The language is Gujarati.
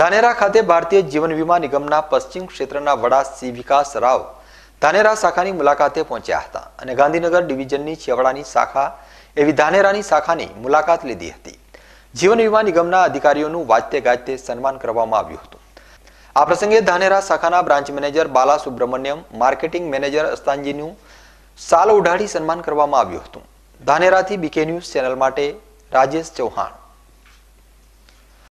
ધાનેરા ખાતે ભારતીય જીવન વીમા નિગમના પશ્ચિમ ક્ષેત્રના વડા સી વિકાસ રાવ ધાનેરા શાખાની મુલાકાતે પહોંચ્યા હતા અને ગાંધીનગર ડિવિઝનની છેવાડાની શાખા એવી ધાનેરાની શાખાની મુલાકાત લીધી હતી જીવન વીમા નિગમના અધિકારીઓનું વાજતે ગાજતે સન્માન કરવામાં આવ્યું હતું આ પ્રસંગે ધાનેરા શાખાના branch manager Bala Subramanyam marketing manager અસ્તાનજીનું સાલ ઉઢાડી સન્માન કરવામાં આવ્યું હતું ધાનેરાથી બીકે ન્યૂઝ ચેનલ માટે રાજેશ ચૌહાણ